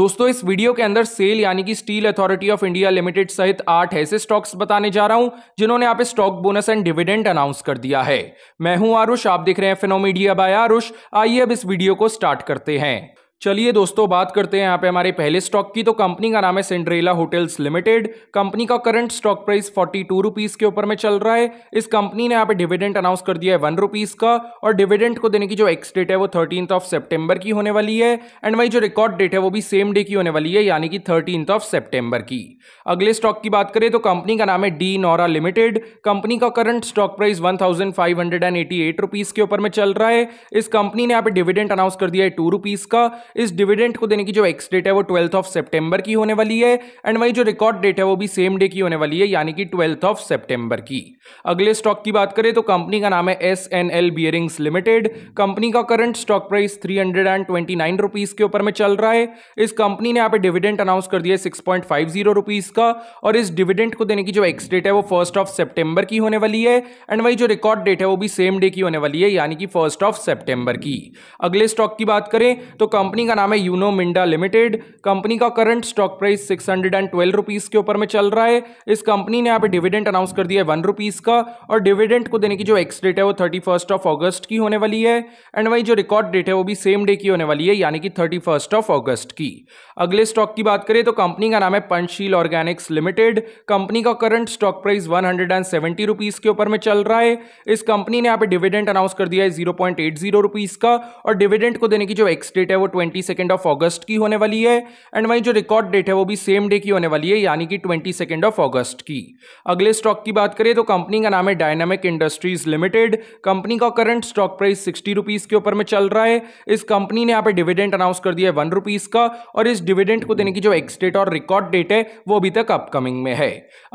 दोस्तों इस वीडियो के अंदर सेल यानी कि Steel Authority of India Limited सहित आठ ऐसे स्टॉक्स बताने जा रहा हूं जिन्होंने आप stock bonus and dividend announce कर दिया है मैं हूं आरुष आप देख रहे हैं फिनोमीडिया बाय आरुष आइए अब इस वीडियो को स्टार्ट करते हैं चलिए दोस्तों बात करते हैं यहाँ पे हमारे पहले स्टॉक की तो कंपनी का नाम है सेंड्रेला होटल्स लिमिटेड कंपनी का current stock price forty two rupees के ऊपर में चल रहा है इस कंपनी ने यहाँ पे डिविडेंड अनाउंस कर दिया है वन रुपीज़ का और डिविडेंड को देने की जो एक्स डेट है वो थर्टीन ऑफ सेप्टेम्बर की होने वाली है एंड वही जो रिकॉर्ड डेट है वो भी सेम डे की होने वाली है यानी कि थर्टीन ऑफ सेप्टेम्बर की अगले स्टॉक की बात करें तो कंपनी का नाम है डी नोरा लिमिटेड कंपनी का current stock price one thousand five hundred and eighty eight rupees के ऊपर में चल रहा है इस कंपनी ने यहाँ पे डिविडेंड अनाउंस कर दिया है टू रुपीज़ का इस डिविडेंड को देने की जो एक्स डेट है वो ट्वेल्थ ऑफ सेप्टेम्बर की होने वाली है एंड वही जो रिकॉर्ड डेट है वो भी सेम डे की होने वाली है यानी कि ट्वेल्थ ऑफ सेप्टेम्बर की अगले स्टॉक की बात करें तो कंपनी का नाम है S N L Bearings Limited company का current stock price three hundred and twenty nine rupees के ऊपर में चल रहा है इस कंपनी ने यहाँ पे डिविडेंट अनाउंस कर दिया है six point five zero rupees का और इस डिविडेंट को देने की जो एक्स डेट है वो फर्स्ट ऑफ सेप्टेम्बर की होने वाली है एंड वही जो रिकॉर्ड डेट है वो भी सेम डे की होने वाली है यानी कि फर्स्ट ऑफ सेप्टेम्बर की अगले स्टॉक की बात करें तो कंपनी कंपनी का नाम है यूनो मिंडा लिमिटेड कंपनी का current stock price six hundred and twelve rupees के ऊपर में चल रहा है इस कंपनी ने यहाँ पे डिविडेंड अनाउंस कर दिया है वन रुपीज़ का और डिविडेंड को देने की जो एक्स डेट है वो थर्टी फर्स्ट ऑफ ऑगस्ट की होने वाली है एंड वही जो रिकॉर्ड डेट है वो भी सेम डे की होने वाली है यानी कि थर्टी फर्स्ट ऑफ ऑगस्ट की अगले स्टॉक की बात करें तो कंपनी का नाम है पंचशील ऑर्गेनिक्स लिमिटेड कंपनी का current stock price one hundred and seventy rupees के ऊपर में चल रहा है इस कंपनी ने यहाँ पे डिविडेंड अनाउंस कर दिया है zero point eight zero rupees का और डिविडेंड को देने की जो एक्स डेट है वो twenty twenty second of August की होने वाली है एंड वहीं जो रिकॉर्ड डेट है वो भी सेम डे की होने वाली है यानी कि ट्वेंटी सेकेंड ऑफ ऑगस्ट की अगले स्टॉक की बात करें तो कंपनी का नाम है डायनामिक इंडस्ट्रीज लिमिटेड कंपनी का current stock price sixty rupees के ऊपर में चल रहा है इस कंपनी ने यहाँ पे डिविडेंड अनाउंस कर दिया है वन रुपीज का और इस डिविडेंड को देने की जो एक्स डेट और रिकॉर्ड डेट है वो अभी तक अपकमिंग में है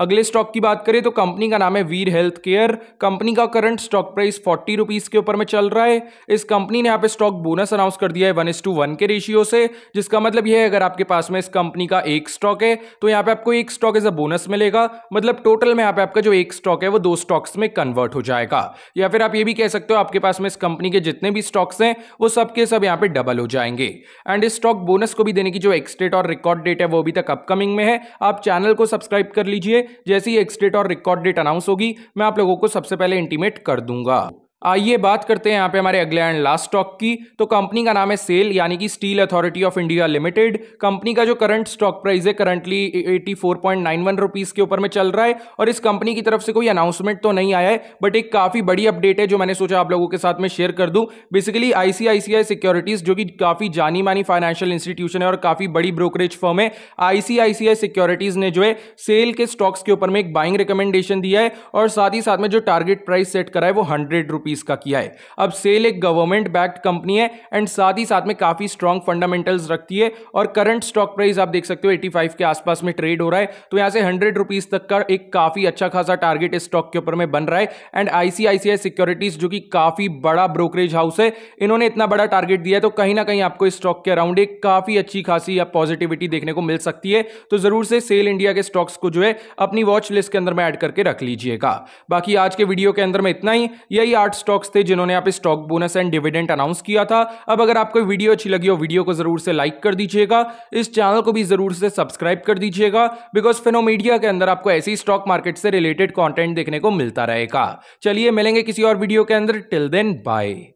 अगले स्टॉक की बात करें तो कंपनी का नाम है वीर हेल्थ केयर कंपनी का current stock price forty rupees के ऊपर में चल रहा है इस कंपनी ने यहाँ पे स्टॉक बोनस अनाउंस कर दिया है वन के के रेशियो से जिसका मतलब यह है अगर आपके पास में इस कंपनी का एक स्टॉक है तो यहाँ पे आपको एक स्टॉक एज अ बोनस मिलेगा मतलब टोटल में यहाँ पे आपका जो एक स्टॉक है वो दो स्टॉक्स में कन्वर्ट हो जाएगा या फिर आप ये भी कह सकते हो आपके पास में इस कंपनी के जितने भी स्टॉक्स हैं वो सब सब यहाँ पे डबल हो जाएंगे एंड इस स्टॉक बोनस को भी देने की जो एक्सडेट और रिकॉर्ड डेट है वो अभी तक अपकमिंग में है आप चैनल को सब्सक्राइब कर लीजिए जैसे ही एक्सडेट और रिकॉर्ड डेट अनाउंस होगी मैं आप लोगों को सबसे पहले इंटीमेट कर दूंगा आइए बात करते हैं यहाँ पे हमारे अगले एंड लास्ट स्टॉक की तो कंपनी का नाम है सेल यानी कि Steel Authority of India Limited company का जो करंट स्टॉक प्राइस है करंटली 84.91 रुपीस के ऊपर में चल रहा है और इस कंपनी की तरफ से कोई अनाउंसमेंट तो नहीं आया है बट एक काफ़ी बड़ी अपडेट है जो मैंने सोचा आप लोगों के साथ में शेयर कर दूँ बेसिकली आई सिक्योरिटीज़ जो कि काफ़ी जानी मानी फाइनेंशियल इंस्टीट्यूशन है और काफ़ी बड़ी ब्रोकरेज फर्म है आई सिक्योरिटीज़ ने जो है सेल के स्टॉक्स के ऊपर में एक बाइंग रिकमेंडेशन दिया है और साथ ही साथ में जो टारगेट प्राइस सेट करा है वो हंड्रेड रुपीज़ का किया है अब सेल एक गवर्नमेंट बैक्ड कंपनी है एंड साथ ही साथ में काफ़ी स्ट्रॉन्ग फंडामेंटल्स रखती है और करंट स्टॉक प्राइस आप देख सकते हो 85 के आसपास में ट्रेड हो रहा है तो यहाँ से हंड्रेड रुपीज़ तक का एक काफ़ी अच्छा खासा टारगेट इस स्टॉक के ऊपर में बन रहा है एंड आईसीआईसीआई सिक्योरिटीज़ जो कि काफ़ी बड़ा ब्रोकरेज हाउस है इन्होंने इतना बड़ा टारगेट दिया तो कहीं ना कहीं आपको इस स्टॉक के अराउंड एक काफ़ी अच्छी खासी आप पॉजिटिविटी देखने को मिल सकती है तो ज़रूर से सेल इंडिया के स्टॉक्स को जो है अपनी वॉच लिस्ट के अंदर में ऐड करके रख लीजिएगा बाकी आज के वीडियो के अंदर में इतना ही यही आठ आठ स्टॉक्स थे जिन्होंने यहाँ पे stock bonus and dividend announce किया था अब अगर आपको वीडियो अच्छी लगी हो वीडियो को जरूर से लाइक कर दीजिएगा इस चैनल को भी जरूर से सब्सक्राइब कर दीजिएगा बिकॉज फिनोमीडिया के अंदर आपको ऐसी स्टॉक मार्केट से रिलेटेड कॉन्टेंट देखने को मिलता रहेगा चलिए मिलेंगे किसी और वीडियो के अंदर टिल देन बाय